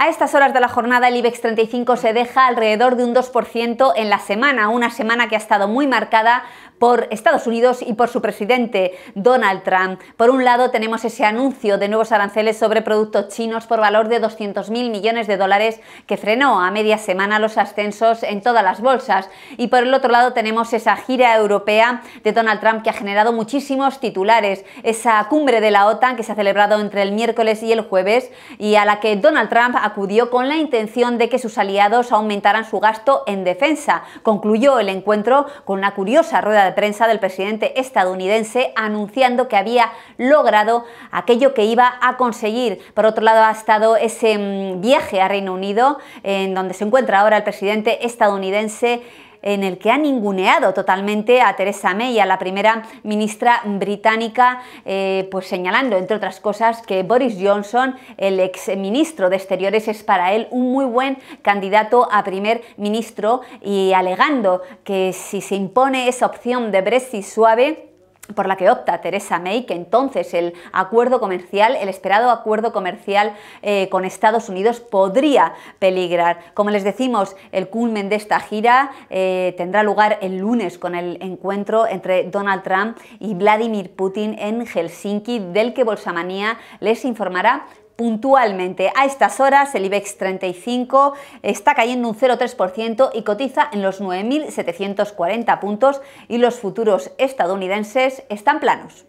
A estas horas de la jornada el IBEX 35 se deja alrededor de un 2% en la semana, una semana que ha estado muy marcada por Estados Unidos y por su presidente Donald Trump. Por un lado tenemos ese anuncio de nuevos aranceles sobre productos chinos por valor de 200.000 millones de dólares que frenó a media semana los ascensos en todas las bolsas. Y por el otro lado tenemos esa gira europea de Donald Trump que ha generado muchísimos titulares. Esa cumbre de la OTAN que se ha celebrado entre el miércoles y el jueves y a la que Donald Trump ha acudió con la intención de que sus aliados aumentaran su gasto en defensa. Concluyó el encuentro con una curiosa rueda de prensa del presidente estadounidense anunciando que había logrado aquello que iba a conseguir. Por otro lado, ha estado ese mm, viaje a Reino Unido, en donde se encuentra ahora el presidente estadounidense en el que ha ninguneado totalmente a Theresa May, a la primera ministra británica, eh, pues señalando, entre otras cosas, que Boris Johnson, el ex ministro de Exteriores, es para él un muy buen candidato a primer ministro y alegando que si se impone esa opción de Brexit suave, por la que opta Theresa May, que entonces el acuerdo comercial, el esperado acuerdo comercial eh, con Estados Unidos podría peligrar. Como les decimos, el culmen de esta gira eh, tendrá lugar el lunes con el encuentro entre Donald Trump y Vladimir Putin en Helsinki, del que Bolsamanía les informará puntualmente. A estas horas el IBEX 35 está cayendo un 0,3% y cotiza en los 9.740 puntos y los futuros estadounidenses están planos.